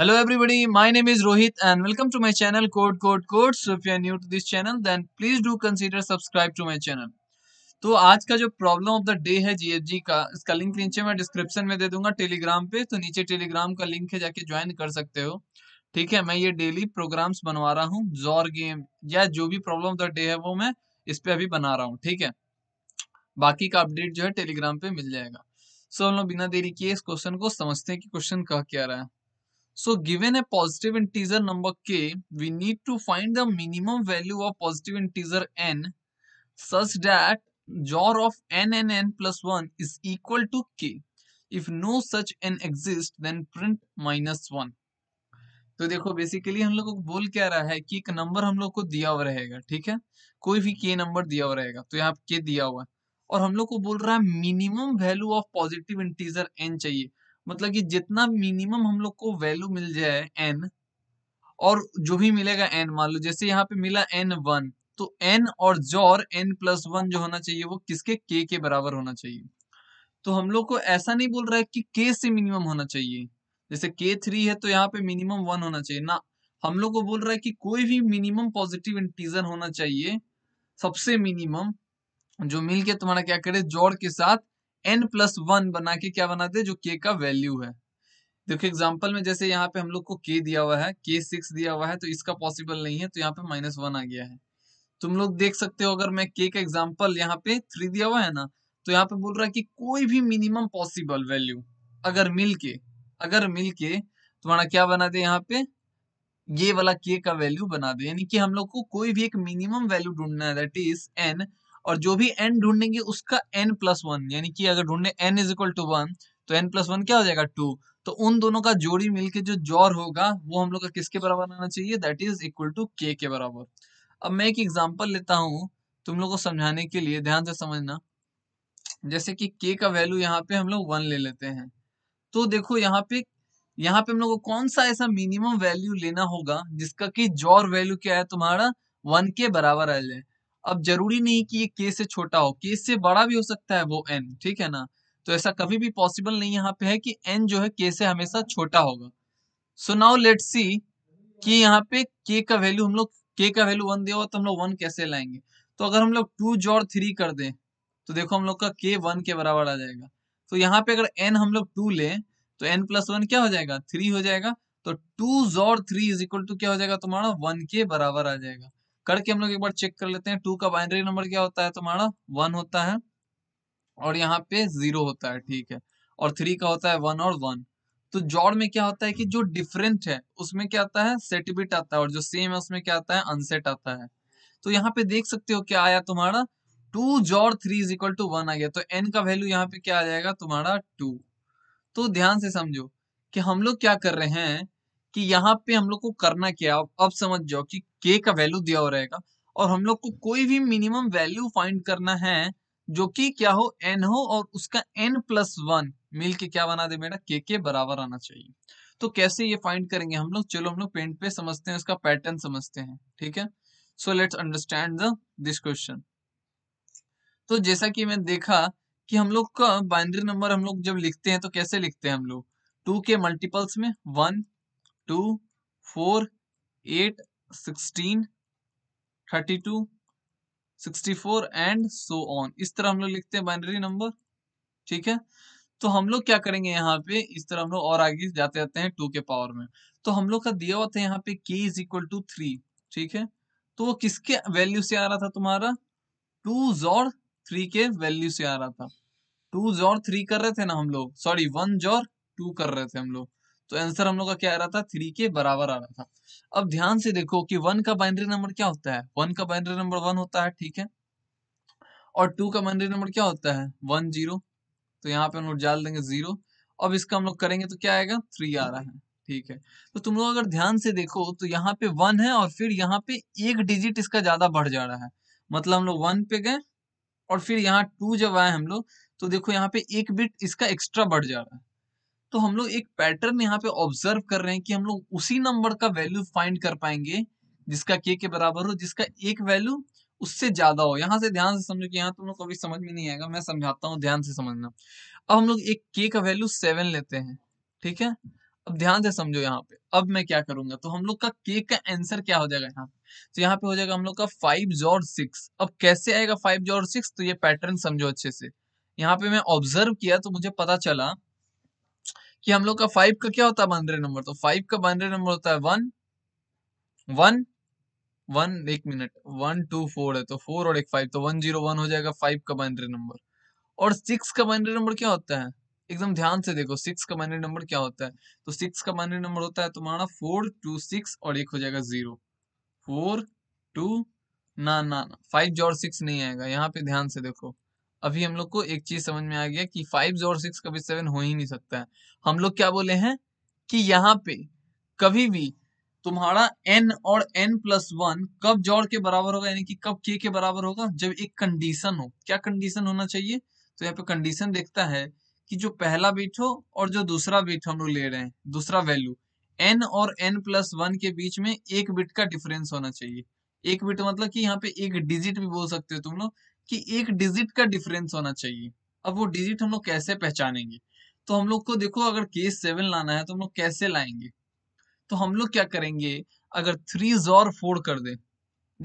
Hello everybody, my name is Rohit and welcome to my channel Code Code Code. So if you are new to this channel then please do consider subscribe to my channel. तो आज का जो problem of the day है GFG का इसका link नीचे मैं description में दे दूंगा टेलीग्राम पे तो नीचे टेलीग्राम का लिंक है जाके ज्वाइन कर सकते हो ठीक है मैं ये डेली प्रोग्राम्स बनवा रहा हूँ जोर गेम या जो भी प्रॉब्लम ऑफ द डे है वो मैं इस पर अभी बना रहा हूँ ठीक है बाकी का अपडेट जो है टेलीग्राम पे मिल जाएगा सो हम लोग बिना देरी किए इस क्वेश्चन को समझते हैं कि क्वेश्चन कह क्या रहा है So given a positive integer number k, we need to find the minimum value of positive integer n such that jor of n and n plus 1 is equal to k. If no such n exist then print minus 1. तो देखो basically हम लोग को बोल क्या रहा है कि एक नंबर हम लोग को दिया हुआ रहेगा ठीक है कोई भी के नंबर दिया हुआ रहेगा तो यहाँ के दिया हुआ है और हम लोग को बोल रहा है minimum value of positive integer n चाहिए मतलब कि जितना मिनिमम हम लोग को वैल्यू मिल जाए एन और जो भी मिलेगा एन मान लो जैसे यहाँ पे मिला एन वन तो एन और जॉर एन प्लस वन जो होना चाहिए वो किसके के के बराबर होना चाहिए तो हम लोग को ऐसा नहीं बोल रहा है कि के से मिनिमम होना चाहिए जैसे के थ्री है तो यहाँ पे मिनिमम वन होना चाहिए ना हम लोग को बोल रहा है कि कोई भी मिनिमम पॉजिटिव इंटीजर होना चाहिए सबसे मिनिमम जो मिलके तुम्हारा क्या करे जोड़ के साथ एन प्लस वन बना के क्या बनाते हैं जो के का वैल्यू है देखो एग्जाम्पल में जैसे यहाँ पे हम लोग को के दिया हुआ है के सिक्स दिया हुआ है तो इसका पॉसिबल नहीं है तो यहाँ पे माइनस वन आ गया है तुम लोग देख सकते हो अगर मैं के का एग्जाम्पल यहाँ पे थ्री दिया हुआ है ना तो यहाँ पे बोल रहा है कि कोई भी मिनिमम पॉसिबल वैल्यू अगर मिल के अगर मिल के तुम्हारा तो क्या बना दे यहाँ पे ये वाला के का वैल्यू बना दे यानी कि हम लोग को कोई भी एक मिनिमम वैल्यू ढूंढना है दैट इज एन और जो भी एन ढूंढेंगे उसका एन प्लस वन यानी कि अगर ढूंढे n is equal to one तो एन प्लस वन क्या हो जाएगा टू तो उन दोनों का जोड़ी मिलके जो जोर होगा वो हम लोग का किसके बराबर आना चाहिए दैट इज इक्वल टू के के बराबर अब मैं एक एग्जाम्पल लेता हूँ तुम लोग को समझाने के लिए ध्यान से समझना जैसे कि के का वैल्यू यहाँ पे हम लोग वन ले लेते हैं तो देखो यहाँ पे यहाँ पे हम लोग को कौन सा ऐसा मिनिमम वैल्यू लेना होगा जिसका कि जॉर वैल्यू क्या है तुम्हारा वन के बराबर आ जाए अब जरूरी नहीं कि ये के से छोटा हो के से बड़ा भी हो सकता है वो एन ठीक है ना तो ऐसा कभी भी पॉसिबल नहीं यहाँ पे है कि एन जो है के से हमेशा छोटा होगा सो नाउ लेट सी कि यहाँ पे के का वैल्यू हम लोग के का वैल्यू वन दिया हुआ तो हम लोग वन कैसे लाएंगे तो अगर हम लोग टू जॉर थ्री कर दें तो देखो हम लोग का के वन के बराबर आ जाएगा तो यहाँ पे अगर एन हम लोग टू लें तो एन प्लस वन क्या हो जाएगा थ्री हो जाएगा तो टू जोड़ थ्री इज इक्वल टू क्या हो जाएगा तुम्हारा वन के बराबर आ जाएगा करके हम लोग एक बार चेक कर लेते हैं टू का बाइनरी नंबर क्या होता है तुम्हारा वन होता है और यहाँ पे जीरो होता है ठीक है और थ्री का होता है वन और वन तो जॉड में क्या होता है कि जो डिफरेंट है उसमें क्या आता है सेट बिट आता है और जो सेम है उसमें क्या आता है अनसेट आता है तो यहाँ पे देख सकते हो क्या आया तुम्हारा टू जॉड three is equal to one आ गया तो एन का वैल्यू यहाँ पे क्या आ जाएगा तुम्हारा टू तो ध्यान से समझो कि हम लोग क्या कर रहे हैं कि यहाँ पे हम लोग को करना क्या है अब समझ जाओ कि के का वैल्यू दिया हो रहेगा और हम लोग को कोई भी मिनिमम वैल्यू फाइंड करना है जो कि क्या हो एन हो और उसका एन प्लस वन मिल के क्या बना दे बेटा के के बराबर आना चाहिए तो कैसे ये फाइंड करेंगे हम लोग चलो हम लोग पेंट पे समझते हैं उसका पैटर्न समझते हैं ठीक है so let's understand the this question तो जैसा कि मैं देखा कि हम लोग का बाइनरी नंबर हम लोग जब लिखते हैं तो कैसे लिखते हैं हम लोग टू के मल्टीपल्स में one two four eight sixteen thirty two sixty four and so on इस तरह हम लोग लिखते हैं बाइनरी नंबर ठीक है तो हम लोग क्या करेंगे यहाँ पे इस तरह हम लोग और आगे जाते जाते हैं टू के पावर में तो हम लोग का दिया हुआ था यहाँ पे के इज इक्वल टू थ्री ठीक है तो वो किसके वैल्यू से आ रहा था तुम्हारा टू जोर थ्री के वैल्यू से आ रहा था टू जोर थ्री कर रहे थे ना हम लोग सॉरी वन जोर टू कर रहे थे हम लोग तो आंसर हम लोग का क्या आ रहा था थ्री के बराबर आ रहा था अब ध्यान से देखो कि वन का बाइनरी नंबर क्या होता है वन का बाइनरी नंबर वन होता है ठीक है और टू का बाइनरी नंबर क्या होता है वन जीरो तो यहाँ पे हम लोग डाल देंगे जीरो अब इसका हम लोग करेंगे तो क्या आएगा थ्री आ रहा है ठीक है तो तुम लोग अगर ध्यान से देखो तो यहाँ पे वन है और फिर यहाँ पे एक डिजिट इसका ज्यादा बढ़ जा रहा है मतलब हम लोग वन पे गए और फिर यहाँ टू जब आए हम लोग तो देखो यहाँ पे एक बिट इसका एक्स्ट्रा बढ़ जा रहा है तो हम लोग एक पैटर्न यहाँ पे ऑब्जर्व कर रहे हैं कि हम लोग उसी नंबर का वैल्यू फाइंड कर पाएंगे जिसका के के बराबर हो जिसका एक वैल्यू उससे ज्यादा हो यहाँ से ध्यान से समझो कि यहाँ तुम लोग कभी समझ में नहीं आएगा मैं समझाता हूँ ध्यान से समझना अब हम लोग एक के का वैल्यू सेवन लेते हैं ठीक है अब ध्यान से समझो यहाँ पे अब मैं क्या करूंगा तो हम लोग का के का आंसर क्या हो जाएगा यहाँ पे तो यहाँ पे हो जाएगा हम लोग का फाइव जो सिक्स अब कैसे आएगा फाइव जो सिक्स तो ये पैटर्न समझो अच्छे से यहाँ पे मैं ऑब्जर्व किया तो मुझे पता चला कि हम लोग का फाइव का क्या होता है बानवे नंबर तो फाइव का बानवे नंबर होता है वन वन वन एक मिनट वन टू फोर है तो फोर और एक फाइव तो वन जीरो वन हो जाएगा फाइव का बाइनरी नंबर और सिक्स का बाइनरी नंबर क्या होता है एकदम ध्यान से देखो सिक्स का बाइनरी नंबर क्या होता है तो सिक्स का बाइनरी नंबर होता है तुम्हारा फोर टू सिक्स और एक हो जाएगा जीरो फोर टू ना ना फाइव जो और सिक्स नहीं आएगा यहाँ पे ध्यान से देखो अभी हम लोग को एक चीज समझ में आ गया कि फाइव और सिक्स कभी सेवन हो ही नहीं सकता है हम लोग क्या बोले हैं कि यहाँ पे कभी भी तुम्हारा n और n प्लस वन कब जोड़ के बराबर होगा यानी कि कब k के बराबर होगा जब एक कंडीशन हो क्या कंडीशन होना चाहिए तो यहाँ पे कंडीशन देखता है कि जो पहला बिट हो और जो दूसरा बीट हम लोग ले रहे हैं दूसरा वैल्यू n और n प्लस वन के बीच में एक बिट का डिफरेंस होना चाहिए एक बिट मतलब कि यहाँ पे एक डिजिट भी बोल सकते हो तुम लोग कि एक डिजिट का डिफरेंस होना चाहिए अब वो डिजिट हम लोग कैसे पहचानेंगे तो हम लोग को देखो अगर केस सेवन लाना है तो हम लोग कैसे लाएंगे तो हम लोग क्या करेंगे अगर थ्री जोर फोर कर दे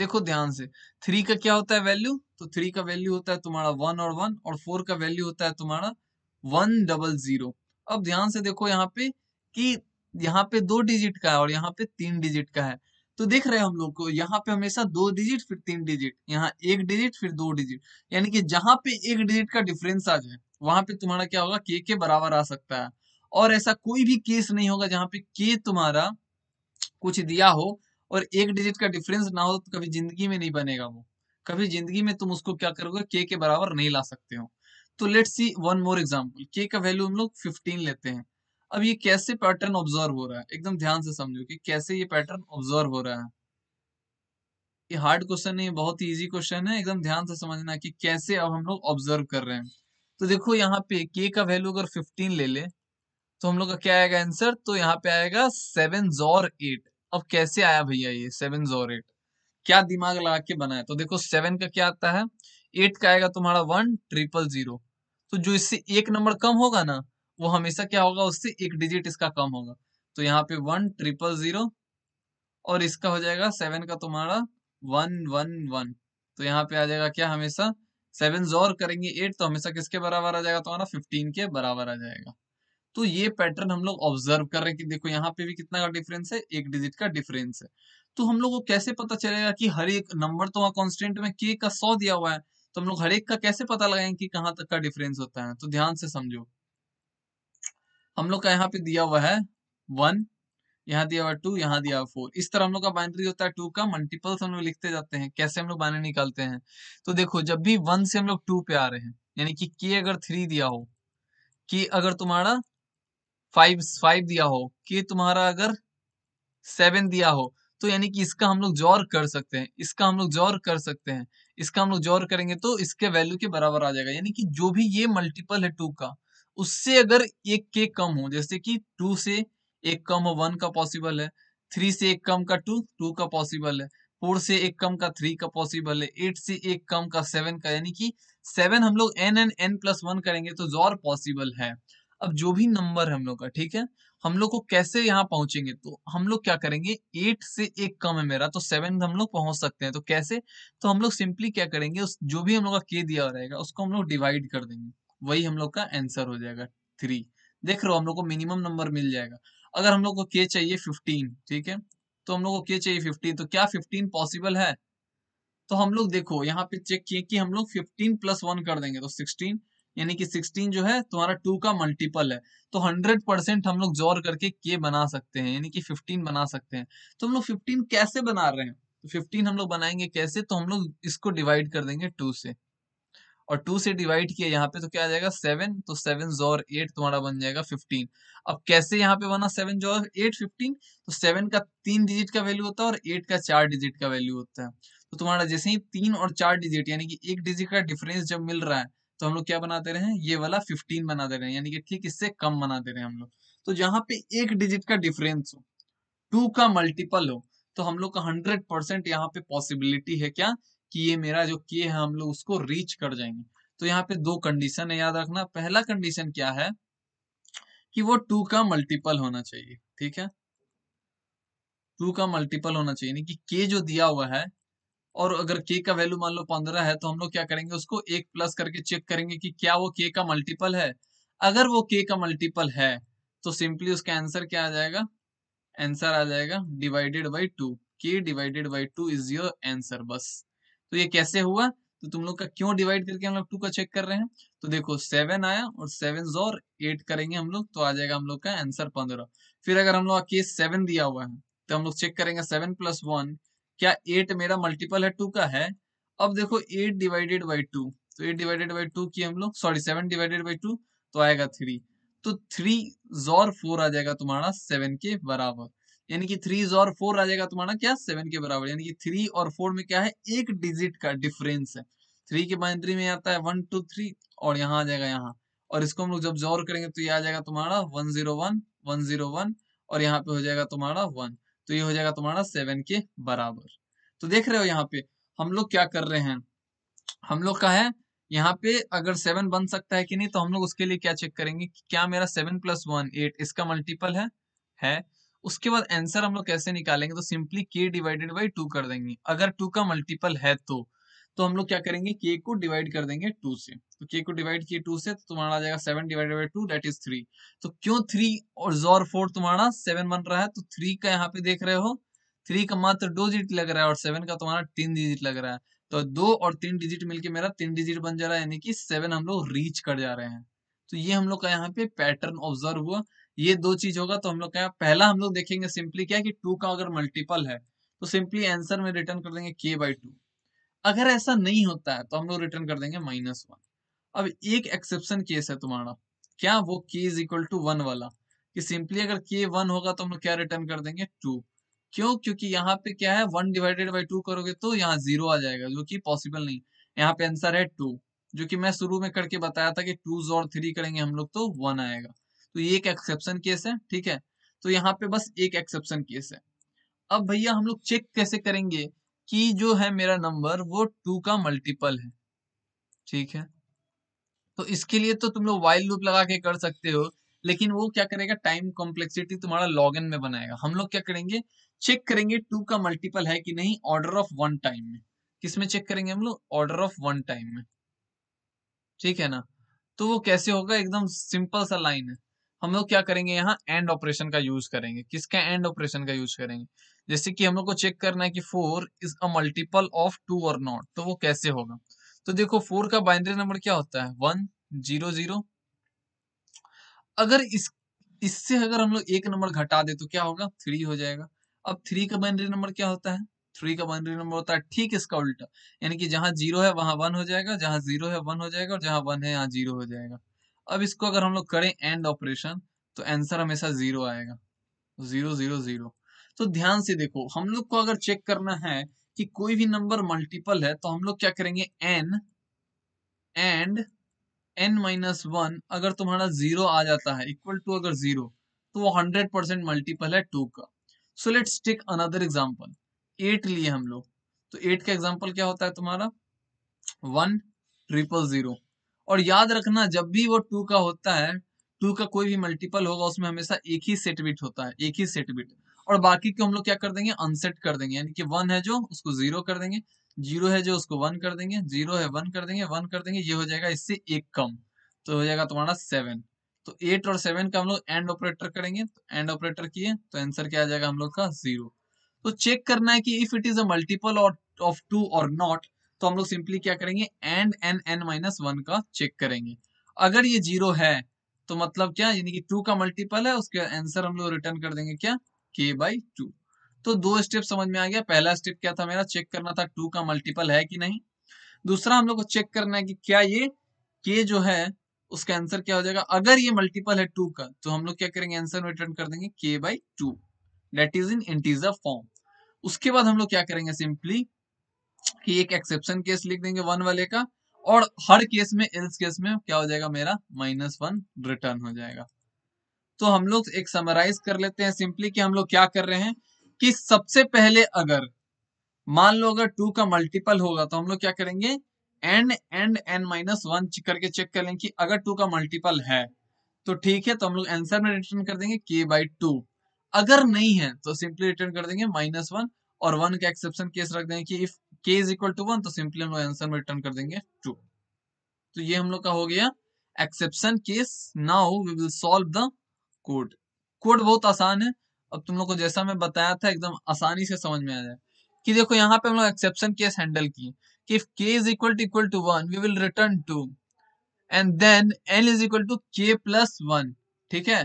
देखो ध्यान से थ्री का क्या होता है वैल्यू तो थ्री का वैल्यू होता है तुम्हारा वन और वन और फोर का वैल्यू होता है तुम्हारा वन डबल जीरो अब ध्यान से देखो यहाँ पे कि यहाँ पे दो डिजिट का है और यहाँ पे तीन डिजिट का है तो देख रहे हैं हम लोग को यहाँ पे हमेशा दो डिजिट फिर तीन डिजिट यहाँ एक डिजिट फिर दो डिजिट यानी कि जहां पे एक डिजिट का डिफरेंस आ जाए वहां पे तुम्हारा क्या होगा के के बराबर आ सकता है और ऐसा कोई भी केस नहीं होगा जहाँ पे के तुम्हारा कुछ दिया हो और एक डिजिट का डिफरेंस ना हो तो कभी जिंदगी में नहीं बनेगा वो कभी जिंदगी में तुम उसको क्या करोगे के के बराबर नहीं ला सकते हो तो let see one more example के का वैल्यू हम लोग फिफ्टीन लेते हैं अब ये कैसे पैटर्न ऑब्जर्व हो रहा है एकदम ध्यान से समझो कि कैसे ये पैटर्न ऑब्जर्व हो रहा है ये हार्ड क्वेश्चन नहीं बहुत ही इजी क्वेश्चन है एकदम ध्यान से समझना कि कैसे अब हम लोग ऑब्जर्व कर रहे हैं तो देखो यहाँ पे के का वैल्यू अगर 15 ले ले तो हम लोग का क्या आएगा आंसर तो यहाँ पे आएगा सेवन जोर एट अब कैसे आया भैया ये सेवन जोर एट क्या दिमाग लगा के बनाया तो देखो सेवन का क्या आता है एट का आएगा तुम्हारा वन ट्रिपल जीरो तो जो इससे एक नंबर कम होगा ना वो हमेशा क्या होगा उससे एक डिजिट इसका कम होगा तो यहाँ पे वन ट्रिपल जीरो और इसका हो जाएगा सेवन का तुम्हारा वन वन वन तो यहाँ पे आ जाएगा क्या हमेशा सेवन जोर करेंगे एट तो हमेशा किसके बराबर आ जाएगा तुम्हारा फिफ्टीन के बराबर आ जाएगा तो ये पैटर्न हम लोग ऑब्जर्व कर रहे हैं कि देखो यहाँ पे भी कितना का डिफरेंस है एक डिजिट का डिफरेंस है तो हम लोग को कैसे पता चलेगा कि हर एक नंबर तो वहाँ कॉन्स्टेंट में के का सौ दिया हुआ है तो हम लोग हर एक का कैसे पता लगाएंगे कि कहाँ तक का डिफरेंस होता है तो ध्यान से समझो हम लोग का यहाँ पे दिया हुआ है वन यहाँ दिया हुआ टू यहाँ दिया हुआ फोर इस तरह हम लोग का बाइनरी होता है टू का मल्टीपल्स हम लोग लिखते जाते हैं कैसे हम लोग बाइनरी निकालते हैं तो देखो जब भी वन से हम लोग टू पे आ रहे हैं यानी कि के अगर थ्री दिया हो कि अगर तुम्हारा फाइव फाइव दिया हो कि तुम्हारा अगर सेवन दिया हो तो यानी कि इसका हम लोग जोर कर सकते हैं इसका हम लोग जोर कर सकते हैं इसका हम लोग जोर करेंगे तो इसके वैल्यू के बराबर आ जाएगा यानी कि जो भी ये मल्टीपल है टू का उससे अगर एक के कम हो जैसे कि टू से एक कम हो वन का पॉसिबल है थ्री से एक कम का टू टू का पॉसिबल है फोर से एक कम का थ्री का पॉसिबल है एट से एक कम का सेवन का यानी कि सेवन हम लोग n n n plus one करेंगे तो जोर पॉसिबल है अब जो भी नंबर हम लोग का ठीक है हम लोग को कैसे यहाँ पहुंचेंगे तो हम लोग क्या करेंगे एट से एक कम है मेरा तो सेवन हम लोग पहुंच सकते हैं तो कैसे तो हम लोग सिंपली क्या करेंगे उस जो भी हम लोग का के दिया रहेगा उसको हम लोग डिवाइड कर देंगे वही हम लोग का आंसर हो जाएगा थ्री देख रहे हो हम लोग को मिनिमम नंबर मिल जाएगा अगर हम लोग को के चाहिए फिफ्टीन ठीक है तो हम लोग को के चाहिए फिफ्टीन तो क्या फिफ्टीन पॉसिबल है तो हम लोग देखो यहाँ पे चेक किए कि हम लोग फिफ्टीन प्लस वन कर देंगे तो सिक्सटीन यानी कि सिक्सटीन जो है तुम्हारा टू का मल्टीपल है तो हंड्रेड परसेंट हम लोग जोर करके के बना सकते हैं यानी कि फिफ्टीन बना सकते हैं तो हम लोग फिफ्टीन कैसे बना रहे हैं तो फिफ्टीन हम लोग बनाएंगे कैसे तो हम लोग इसको डिवाइड कर देंगे टू से और टू से डिवाइड किया यहाँ पे तो क्या आ जाएगा सेवन तो सेवन जोर एट तुम्हारा बन जाएगा फिफ्टीन अब कैसे यहाँ पे बना सेवन जोर एट फिफ्टीन तो सेवन का तीन डिजिट का वैल्यू होता है और एट का चार डिजिट का वैल्यू होता है तो तुम्हारा जैसे ही तीन और चार डिजिट यानी कि एक डिजिट का डिफरेंस जब मिल रहा है तो हम लोग क्या बनाते रहे ये वाला फिफ्टीन बनाते रहे यानी कि ठीक इससे कम बनाते रहे हम लोग तो जहाँ पे एक डिजिट का डिफरेंस हो टू का मल्टीपल हो तो हम लोग का हंड्रेड परसेंट यहाँ पे पॉसिबिलिटी है क्या कि ये मेरा जो के है हम लोग उसको रीच कर जाएंगे तो यहाँ पे दो कंडीशन है याद रखना पहला कंडीशन क्या है कि वो टू का मल्टीपल होना चाहिए ठीक है टू का मल्टीपल होना चाहिए नहीं कि के जो दिया हुआ है और अगर के का वैल्यू मान लो पंद्रह है तो हम लोग क्या करेंगे उसको एक प्लस करके चेक करेंगे कि क्या वो के का मल्टीपल है अगर वो के का मल्टीपल है तो सिंपली उसका आंसर क्या आ जाएगा आंसर आ जाएगा डिवाइडेड बाई टू के divided by two is your answer बस तो ये कैसे हुआ तो तुम लोग का क्यों डिवाइड करके हम लोग टू का चेक कर रहे हैं तो देखो सेवन आया और सेवन और एट करेंगे हम लोग तो आ जाएगा हम लोग का आंसर पंद्रह फिर अगर हम लोग का केस सेवन दिया हुआ है तो हम लोग चेक करेंगे सेवन प्लस वन क्या एट मेरा मल्टीपल है टू का है अब देखो एट डिवाइडेड बाई टू तो एट डिवाइडेड बाई टू की हम लोग sorry seven divided by two तो आएगा थ्री तो थ्री जोर फोर आ जाएगा तुम्हारा सेवन के बराबर यानी कि थ्री और फोर आ जाएगा तुम्हारा क्या सेवन के बराबर यानी कि थ्री और फोर में क्या है एक डिजिट का डिफरेंस है थ्री के बाइंड्री में आता है वन टू थ्री और यहाँ आ जाएगा यहाँ और इसको हम लोग जब जोर करेंगे तो ये आ जाएगा तुम्हारा one zero one one zero one और यहाँ पे हो जाएगा तुम्हारा वन तो ये हो जाएगा तुम्हारा सेवन के बराबर तो देख रहे हो यहाँ पे हम लोग क्या कर रहे हैं हम लोग का है यहाँ पे अगर सेवन बन सकता है कि नहीं तो हम लोग उसके लिए क्या चेक करेंगे क्या मेरा सेवन प्लस वन एट इसका मल्टीपल है है उसके बाद आंसर हम लोग कैसे निकालेंगे तो सिंपली के डिवाइडेड बाई टू कर देंगे अगर टू का मल्टीपल है तो तो हम लोग क्या करेंगे के को डिवाइड कर देंगे टू से तो के को डिवाइड किए टू से तो तुम्हारा आ जाएगा seven divided by two that is three तो क्यों थ्री और जोर फोर तुम्हारा सेवन बन रहा है तो थ्री का यहाँ पे देख रहे हो थ्री का मात्र दो डिजिट लग रहा है और सेवन का तुम्हारा तीन डिजिट लग रहा है तो दो और तीन डिजिट मिलके मेरा तीन डिजिट बन जा रहा है यानी कि सेवन हम लोग रीच कर जा रहे हैं तो ये हम लोग का यहाँ पे पैटर्न ऑब्जर्व हुआ ये दो चीज होगा तो हम लोग क्या पहला हम लोग देखेंगे सिंपली क्या कि टू का अगर मल्टीपल है तो सिंपली आंसर में रिटर्न कर देंगे के बाई टू अगर ऐसा नहीं होता है तो हम लोग रिटर्न कर देंगे माइनस वन अब एक एक्सेप्शन केस है तुम्हारा क्या वो के इज इक्वल टू वन वाला कि सिंपली अगर के वन होगा तो हम लोग क्या रिटर्न कर देंगे टू क्यों क्योंकि यहाँ पे क्या है वन डिवाइडेड बाई टू करोगे तो यहाँ जीरो आ जाएगा जो कि पॉसिबल नहीं यहाँ पे आंसर है टू जो कि मैं शुरू में करके बताया था कि टू और थ्री करेंगे हम लोग तो वन आएगा तो ये एक एक्सेप्शन केस है ठीक है तो यहाँ पे बस एक एक्सेप्शन केस है अब भैया हम लोग चेक कैसे करेंगे कि जो है मेरा नंबर वो टू का मल्टीपल है ठीक है तो इसके लिए तो तुम लोग वाइल लूप लगा के कर सकते हो लेकिन वो क्या करेगा टाइम कॉम्प्लेक्सिटी तुम्हारा लॉग इन में बनाएगा हम लोग क्या करेंगे चेक करेंगे टू का मल्टीपल है कि नहीं ऑर्डर ऑफ वन टाइम में किसमें चेक करेंगे हम लोग ऑर्डर ऑफ वन टाइम में ठीक है ना तो वो कैसे होगा एकदम सिंपल सा लाइन है हम लोग क्या करेंगे यहाँ एंड ऑपरेशन का यूज करेंगे किसका एंड ऑपरेशन का यूज करेंगे जैसे कि हम लोग को चेक करना है कि four is a multiple of two और नॉट तो वो कैसे होगा तो देखो फोर का बाइनरी नंबर क्या होता है वन जीरो जीरो अगर इस इससे अगर हम लोग एक नंबर घटा दे तो क्या होगा थ्री हो जाएगा अब थ्री का बाइनरी नंबर क्या होता है थ्री का बाइनरी नंबर होता है ठीक इसका उल्टा यानी कि जहां जीरो है वहां वन हो जाएगा जहां जीरो है वन हो जाएगा और जहां वन है यहाँ जीरो हो जाएगा अब इसको अगर हम लोग करें एंड ऑपरेशन तो आंसर हमेशा जीरो आएगा जीरो जीरो जीरो तो ध्यान से देखो हम लोग को अगर चेक करना है कि कोई भी नंबर मल्टीपल है तो हम लोग क्या करेंगे n and n minus one अगर तुम्हारा जीरो आ जाता है इक्वल टू अगर जीरो तो वो हंड्रेड परसेंट मल्टीपल है टू का so let's take another example eight लिए हम लोग तो एट का एग्जाम्पल क्या होता है तुम्हारा वन ट्रिपल जीरो और याद रखना जब भी वो टू का होता है टू का कोई भी मल्टीपल होगा उसमें हमेशा एक ही सेट बिट होता है एक ही सेट बिट और बाकी के हम लोग क्या कर देंगे अनसेट कर देंगे यानी कि वन है जो उसको जीरो कर देंगे जीरो है जो उसको वन कर देंगे जीरो है वन कर देंगे वन कर देंगे ये हो जाएगा इससे एक कम तो हो जाएगा तुम्हारा सेवन तो एट और सेवन का हम लोग एंड ऑपरेटर करेंगे तो एंड ऑपरेटर किए तो आंसर क्या आ जाएगा हम लोग का जीरो तो चेक करना है कि if it is a multiple of two और नॉट तो हम लोग सिंपली क्या करेंगे and n n minus one का चेक करेंगे अगर ये जीरो है तो मतलब क्या यानी कि टू का मल्टीपल है उसके आंसर हम लोग रिटर्न कर देंगे क्या के बाई टू तो दो स्टेप समझ में आ गया पहला स्टेप क्या था मेरा चेक करना था टू का मल्टीपल है कि नहीं दूसरा हम लोग को चेक करना है कि क्या ये के जो है उसका आंसर क्या हो जाएगा अगर ये मल्टीपल है टू का तो हम लोग क्या करेंगे आंसर रिटर्न कर देंगे k by two that is in integer form उसके बाद हम लोग क्या करेंगे सिंपली कि एक एक्सेप्शन केस लिख देंगे वन वाले का और हर केस में एल्स केस में क्या हो जाएगा मेरा माइनस वन रिटर्न हो जाएगा तो हम लोग एक समराइज कर लेते हैं सिंपली कि हम लोग क्या कर रहे हैं कि सबसे पहले अगर मान लो अगर टू का मल्टीपल होगा तो हम लोग क्या करेंगे n and n minus one करके चेक कर लेंगे कि अगर टू का मल्टीपल है तो ठीक है तो हम लोग आंसर में रिटर्न कर देंगे के बाई टू अगर नहीं है तो सिंपली रिटर्न कर देंगे माइनस वन और वन का एक्सेप्शन केस रख देंगे कि if k is equal to one तो सिंपली हम लोग आंसर में रिटर्न कर देंगे टू तो ये हम लोग का हो गया exception case now we will solve the code code बहुत आसान है अब तुम लोग को जैसा मैं बताया था एकदम आसानी से समझ में आ जाए कि देखो यहाँ पे हम लोग एक्सेप्शन केस हैंडल किए कि if k is equal to equal to one we will return two and then n is equal to k plus one ठीक है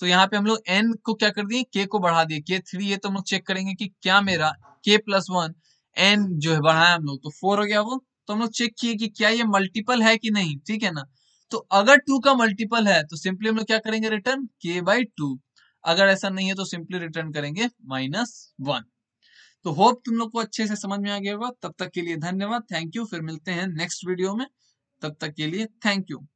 तो यहाँ पे हम लोग एन को क्या कर दिए के को बढ़ा दिए के थ्री ये तो हम लोग चेक करेंगे कि क्या मेरा k प्लस वन एन जो है बढ़ाया हम लोग तो फोर हो गया वो तो हम लोग चेक किए कि क्या ये मल्टीपल है कि नहीं ठीक है ना तो अगर टू का मल्टीपल है तो सिंपली हम लोग क्या करेंगे रिटर्न के बाई टू अगर ऐसा नहीं है तो सिंपली रिटर्न करेंगे माइनस वन तो होप तुम लोग को अच्छे से समझ में आ गया होगा तब तक के लिए धन्यवाद थैंक यू फिर मिलते हैं नेक्स्ट वीडियो में तब तक के लिए थैंक यू